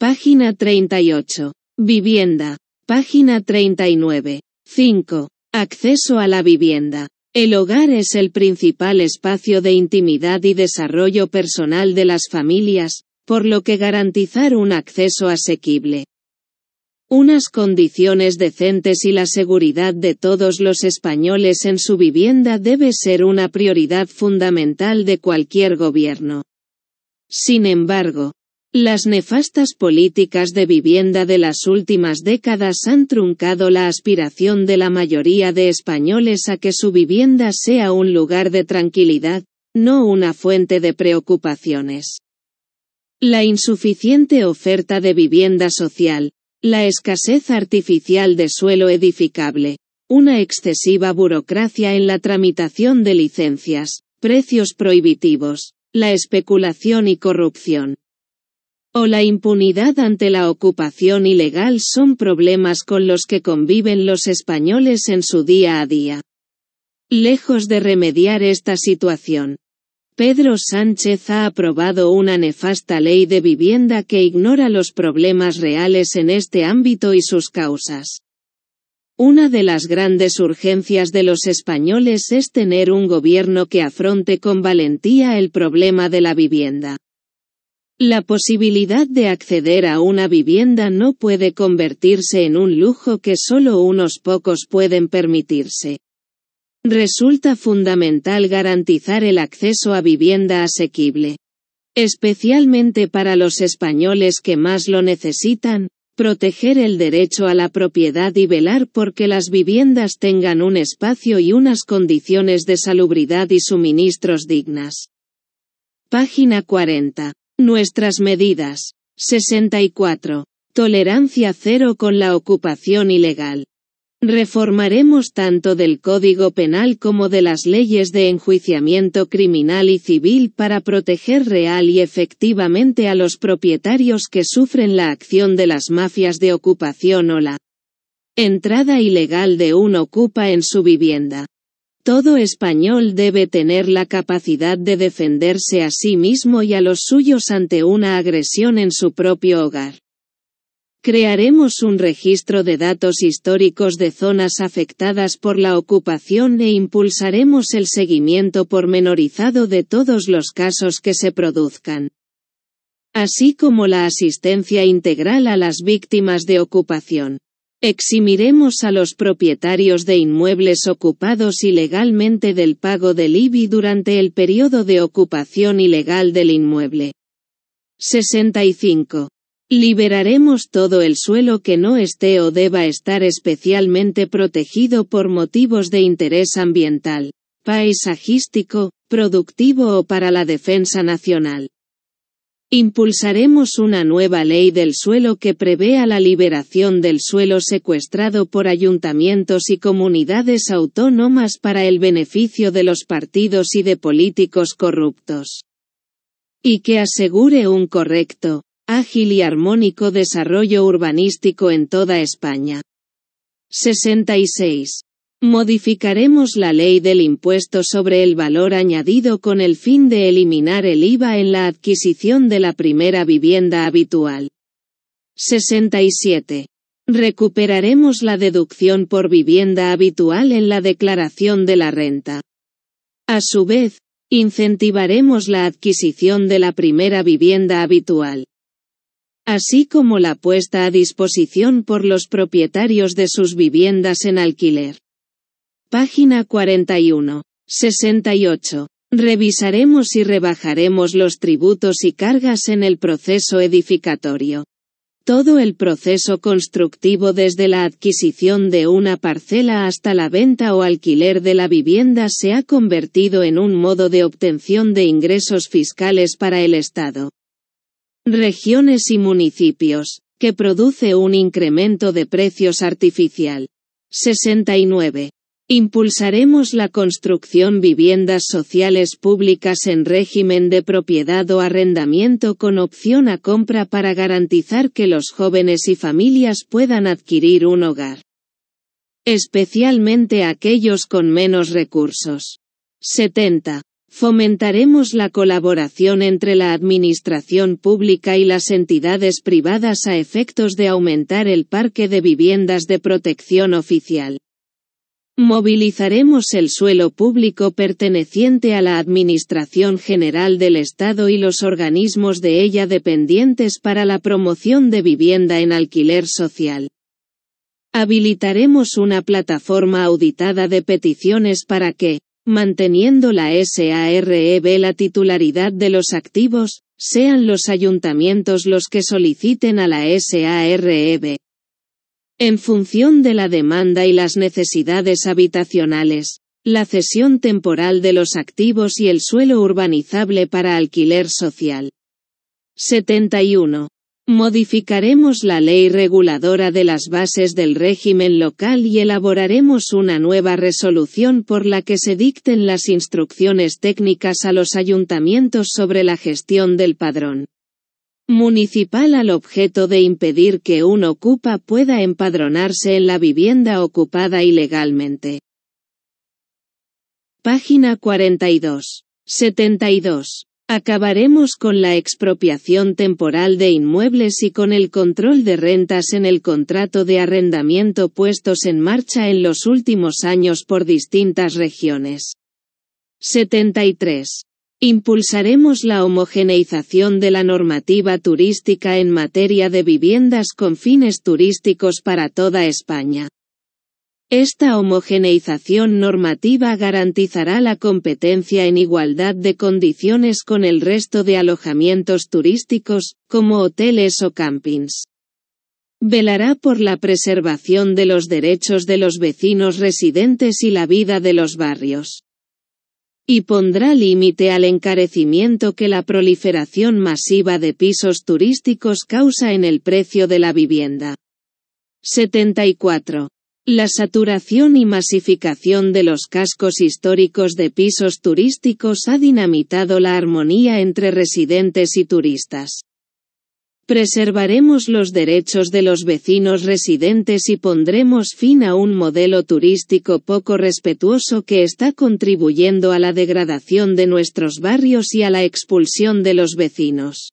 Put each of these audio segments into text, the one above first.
Página 38. Vivienda. Página 39. 5. Acceso a la vivienda. El hogar es el principal espacio de intimidad y desarrollo personal de las familias, por lo que garantizar un acceso asequible, unas condiciones decentes y la seguridad de todos los españoles en su vivienda debe ser una prioridad fundamental de cualquier gobierno. Sin embargo, las nefastas políticas de vivienda de las últimas décadas han truncado la aspiración de la mayoría de españoles a que su vivienda sea un lugar de tranquilidad, no una fuente de preocupaciones. La insuficiente oferta de vivienda social, la escasez artificial de suelo edificable, una excesiva burocracia en la tramitación de licencias, precios prohibitivos, la especulación y corrupción, o la impunidad ante la ocupación ilegal son problemas con los que conviven los españoles en su día a día. Lejos de remediar esta situación, Pedro Sánchez ha aprobado una nefasta ley de vivienda que ignora los problemas reales en este ámbito y sus causas. Una de las grandes urgencias de los españoles es tener un gobierno que afronte con valentía el problema de la vivienda. La posibilidad de acceder a una vivienda no puede convertirse en un lujo que solo unos pocos pueden permitirse. Resulta fundamental garantizar el acceso a vivienda asequible. Especialmente para los españoles que más lo necesitan, proteger el derecho a la propiedad y velar porque las viviendas tengan un espacio y unas condiciones de salubridad y suministros dignas. Página 40. Nuestras medidas. 64. Tolerancia cero con la ocupación ilegal. Reformaremos tanto del Código Penal como de las leyes de enjuiciamiento criminal y civil para proteger real y efectivamente a los propietarios que sufren la acción de las mafias de ocupación o la entrada ilegal de un ocupa en su vivienda. Todo español debe tener la capacidad de defenderse a sí mismo y a los suyos ante una agresión en su propio hogar. Crearemos un registro de datos históricos de zonas afectadas por la ocupación e impulsaremos el seguimiento pormenorizado de todos los casos que se produzcan, así como la asistencia integral a las víctimas de ocupación. Eximiremos a los propietarios de inmuebles ocupados ilegalmente del pago del IBI durante el periodo de ocupación ilegal del inmueble. 65. Liberaremos todo el suelo que no esté o deba estar especialmente protegido por motivos de interés ambiental, paisajístico, productivo o para la defensa nacional. Impulsaremos una nueva ley del suelo que prevea la liberación del suelo secuestrado por ayuntamientos y comunidades autónomas para el beneficio de los partidos y de políticos corruptos. Y que asegure un correcto, ágil y armónico desarrollo urbanístico en toda España. 66. Modificaremos la ley del impuesto sobre el valor añadido con el fin de eliminar el IVA en la adquisición de la primera vivienda habitual. 67. Recuperaremos la deducción por vivienda habitual en la declaración de la renta. A su vez, incentivaremos la adquisición de la primera vivienda habitual así como la puesta a disposición por los propietarios de sus viviendas en alquiler. Página 41. 68. Revisaremos y rebajaremos los tributos y cargas en el proceso edificatorio. Todo el proceso constructivo desde la adquisición de una parcela hasta la venta o alquiler de la vivienda se ha convertido en un modo de obtención de ingresos fiscales para el Estado. Regiones y municipios, que produce un incremento de precios artificial. 69. Impulsaremos la construcción viviendas sociales públicas en régimen de propiedad o arrendamiento con opción a compra para garantizar que los jóvenes y familias puedan adquirir un hogar. Especialmente aquellos con menos recursos. 70. Fomentaremos la colaboración entre la administración pública y las entidades privadas a efectos de aumentar el parque de viviendas de protección oficial. Movilizaremos el suelo público perteneciente a la Administración General del Estado y los organismos de ella dependientes para la promoción de vivienda en alquiler social. Habilitaremos una plataforma auditada de peticiones para que, manteniendo la SARB e la titularidad de los activos, sean los ayuntamientos los que soliciten a la SARB. E en función de la demanda y las necesidades habitacionales, la cesión temporal de los activos y el suelo urbanizable para alquiler social. 71. Modificaremos la ley reguladora de las bases del régimen local y elaboraremos una nueva resolución por la que se dicten las instrucciones técnicas a los ayuntamientos sobre la gestión del padrón municipal al objeto de impedir que un ocupa pueda empadronarse en la vivienda ocupada ilegalmente. Página 42. 72. Acabaremos con la expropiación temporal de inmuebles y con el control de rentas en el contrato de arrendamiento puestos en marcha en los últimos años por distintas regiones. 73. Impulsaremos la homogeneización de la normativa turística en materia de viviendas con fines turísticos para toda España. Esta homogeneización normativa garantizará la competencia en igualdad de condiciones con el resto de alojamientos turísticos, como hoteles o campings. Velará por la preservación de los derechos de los vecinos residentes y la vida de los barrios y pondrá límite al encarecimiento que la proliferación masiva de pisos turísticos causa en el precio de la vivienda. 74. La saturación y masificación de los cascos históricos de pisos turísticos ha dinamitado la armonía entre residentes y turistas. Preservaremos los derechos de los vecinos residentes y pondremos fin a un modelo turístico poco respetuoso que está contribuyendo a la degradación de nuestros barrios y a la expulsión de los vecinos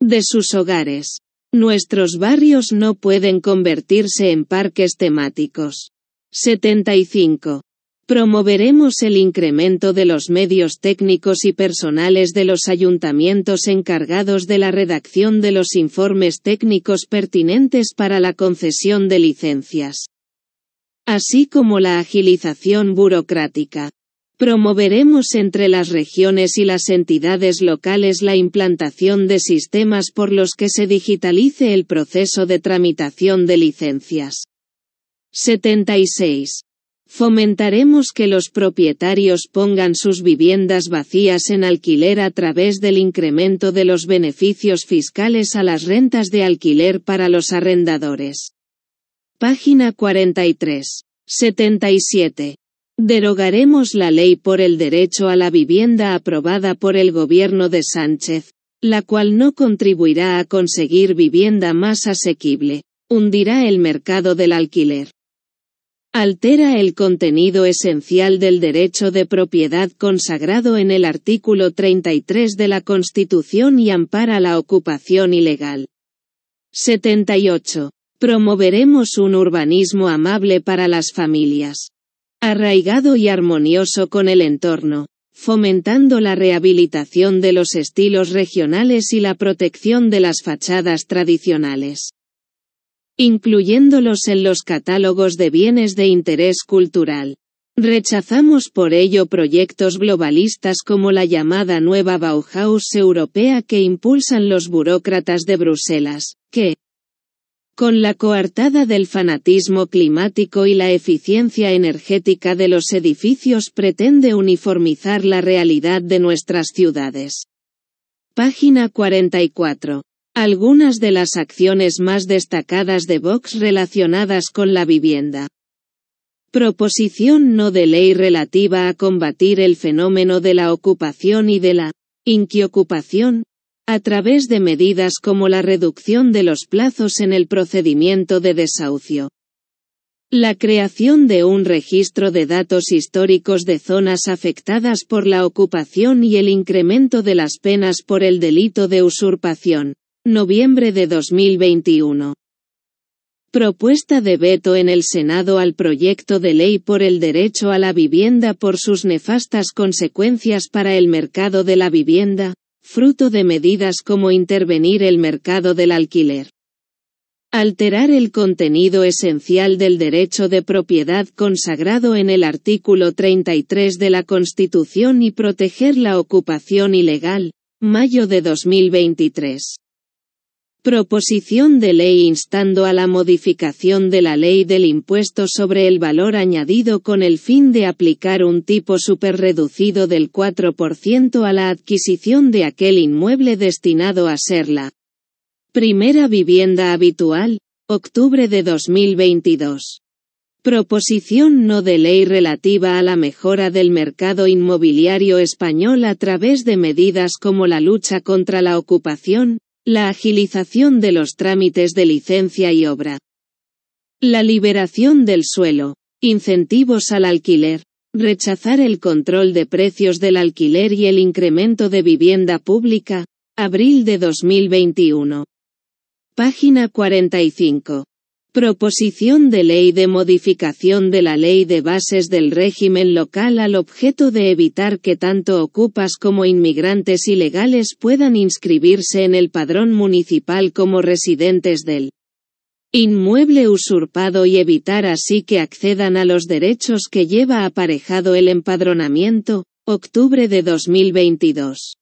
de sus hogares. Nuestros barrios no pueden convertirse en parques temáticos. 75. Promoveremos el incremento de los medios técnicos y personales de los ayuntamientos encargados de la redacción de los informes técnicos pertinentes para la concesión de licencias, así como la agilización burocrática. Promoveremos entre las regiones y las entidades locales la implantación de sistemas por los que se digitalice el proceso de tramitación de licencias. 76. Fomentaremos que los propietarios pongan sus viviendas vacías en alquiler a través del incremento de los beneficios fiscales a las rentas de alquiler para los arrendadores. Página 43. 77. Derogaremos la ley por el derecho a la vivienda aprobada por el gobierno de Sánchez, la cual no contribuirá a conseguir vivienda más asequible, hundirá el mercado del alquiler altera el contenido esencial del derecho de propiedad consagrado en el artículo 33 de la Constitución y ampara la ocupación ilegal. 78. Promoveremos un urbanismo amable para las familias. Arraigado y armonioso con el entorno, fomentando la rehabilitación de los estilos regionales y la protección de las fachadas tradicionales incluyéndolos en los catálogos de bienes de interés cultural. Rechazamos por ello proyectos globalistas como la llamada nueva Bauhaus europea que impulsan los burócratas de Bruselas, que, con la coartada del fanatismo climático y la eficiencia energética de los edificios pretende uniformizar la realidad de nuestras ciudades. Página 44. Algunas de las acciones más destacadas de Vox relacionadas con la vivienda. Proposición no de ley relativa a combatir el fenómeno de la ocupación y de la inquiocupación, a través de medidas como la reducción de los plazos en el procedimiento de desahucio. La creación de un registro de datos históricos de zonas afectadas por la ocupación y el incremento de las penas por el delito de usurpación. Noviembre de 2021. Propuesta de veto en el Senado al proyecto de ley por el derecho a la vivienda por sus nefastas consecuencias para el mercado de la vivienda, fruto de medidas como intervenir el mercado del alquiler. Alterar el contenido esencial del derecho de propiedad consagrado en el artículo 33 de la Constitución y proteger la ocupación ilegal, mayo de 2023. Proposición de ley instando a la modificación de la ley del impuesto sobre el valor añadido con el fin de aplicar un tipo superreducido del 4% a la adquisición de aquel inmueble destinado a ser la primera vivienda habitual, octubre de 2022. Proposición no de ley relativa a la mejora del mercado inmobiliario español a través de medidas como la lucha contra la ocupación, la agilización de los trámites de licencia y obra. La liberación del suelo. Incentivos al alquiler. Rechazar el control de precios del alquiler y el incremento de vivienda pública. Abril de 2021. Página 45. Proposición de ley de modificación de la ley de bases del régimen local al objeto de evitar que tanto ocupas como inmigrantes ilegales puedan inscribirse en el padrón municipal como residentes del inmueble usurpado y evitar así que accedan a los derechos que lleva aparejado el empadronamiento, octubre de 2022.